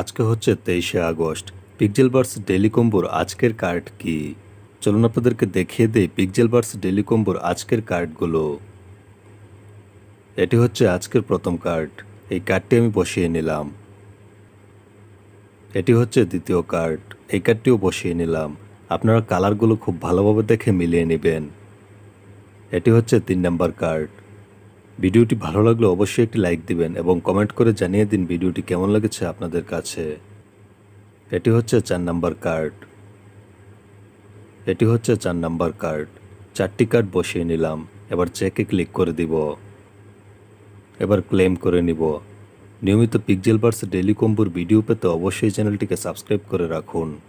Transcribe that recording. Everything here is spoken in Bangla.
আজকে হচ্ছে তেইশে আগস্ট পিকজেলবার্স ডেলিকম্বোর আজকের কার্ড কি চলুন আপনাদেরকে দেখিয়ে দেই পিকজেলবার্স ডেলিকম্বোর আজকের কার্ডগুলো এটি হচ্ছে আজকের প্রথম কার্ড এই কার্ডটি আমি বসিয়ে নিলাম এটি হচ্ছে দ্বিতীয় কার্ড এই কার্ডটিও বসিয়ে নিলাম আপনারা কালারগুলো খুব ভালোভাবে দেখে মিলিয়ে নেবেন এটি হচ্ছে তিন নম্বর কার্ড ভিডিওটি ভালো লাগলে অবশ্যই একটি লাইক দিবেন এবং কমেন্ট করে জানিয়ে দিন ভিডিওটি কেমন লেগেছে আপনাদের কাছে এটি হচ্ছে চার নাম্বার কার্ড এটি হচ্ছে চার নাম্বার কার্ড চারটি কার্ড বসিয়ে নিলাম এবার চেকে ক্লিক করে দিব এবার ক্লেম করে নিব নিয়মিত পিকজেল বার্স ডেলি কম্বুর ভিডিও পেতে অবশ্যই চ্যানেলটিকে সাবস্ক্রাইব করে রাখুন